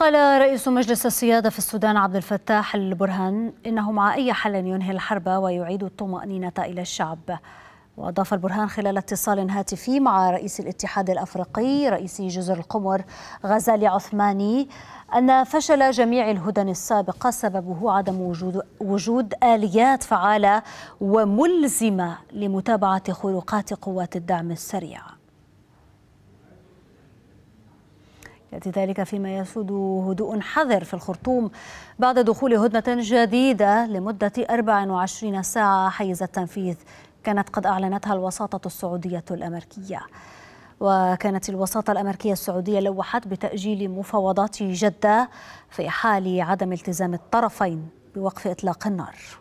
قال رئيس مجلس السيادة في السودان عبد الفتاح البرهان إنه مع أي حل ينهي الحرب ويعيد الطمأنينة إلى الشعب وأضاف البرهان خلال اتصال هاتفي مع رئيس الاتحاد الأفريقي رئيس جزر القمر غزالي عثماني أن فشل جميع الهدن السابقة سببه عدم وجود وجود آليات فعالة وملزمة لمتابعة خروقات قوات الدعم السريع يأتي ذلك فيما يسود هدوء حذر في الخرطوم بعد دخول هدنة جديدة لمدة 24 ساعة حيز التنفيذ كانت قد أعلنتها الوساطة السعودية الأمريكية وكانت الوساطة الأمريكية السعودية لوحت بتأجيل مفاوضات جدة في حال عدم التزام الطرفين بوقف إطلاق النار